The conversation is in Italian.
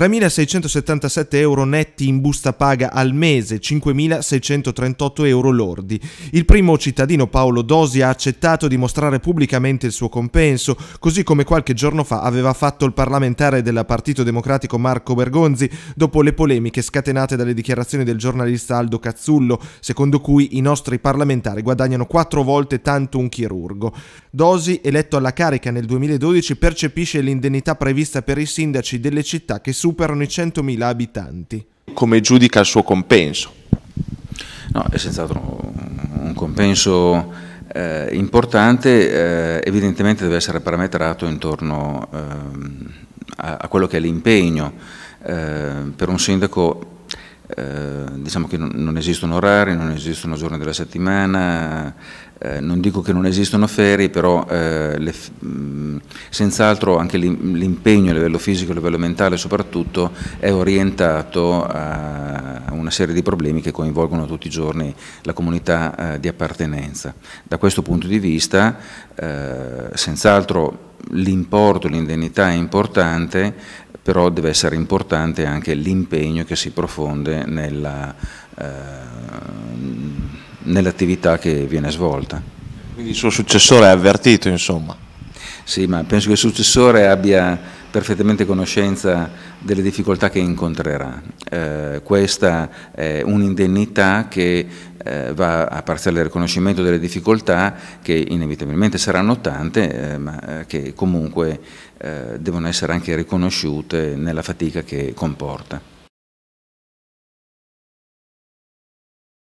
3.677 euro netti in busta paga al mese, 5.638 euro lordi. Il primo cittadino Paolo Dosi ha accettato di mostrare pubblicamente il suo compenso, così come qualche giorno fa aveva fatto il parlamentare del Partito Democratico Marco Bergonzi dopo le polemiche scatenate dalle dichiarazioni del giornalista Aldo Cazzullo, secondo cui i nostri parlamentari guadagnano quattro volte tanto un chirurgo. Dosi, eletto alla carica nel 2012, percepisce l'indennità prevista per i sindaci delle città che su superano i 100.000 abitanti. Come giudica il suo compenso? No, è senz'altro un compenso eh, importante, eh, evidentemente deve essere parametrato intorno eh, a, a, quello che è l'impegno. Eh, per un sindaco eh, diciamo che non, non, esistono orari, non esistono giorni della settimana, eh, non dico che non esistono ferie, però eh, le, mh, senz'altro anche l'impegno a livello fisico, a livello mentale soprattutto, è orientato a una serie di problemi che coinvolgono tutti i giorni la comunità eh, di appartenenza. Da questo punto di vista, eh, senz'altro l'importo, l'indennità è importante, però deve essere importante anche l'impegno che si profonde nella, eh, nell'attività che viene svolta. Quindi il suo successore è avvertito, insomma. Sì, ma penso che il successore abbia perfettamente conoscenza delle difficoltà che incontrerà. Eh, questa è un'indennità che eh, va a parziale riconoscimento delle difficoltà che inevitabilmente saranno tante, eh, ma eh, che comunque eh, devono essere anche riconosciute nella fatica che comporta.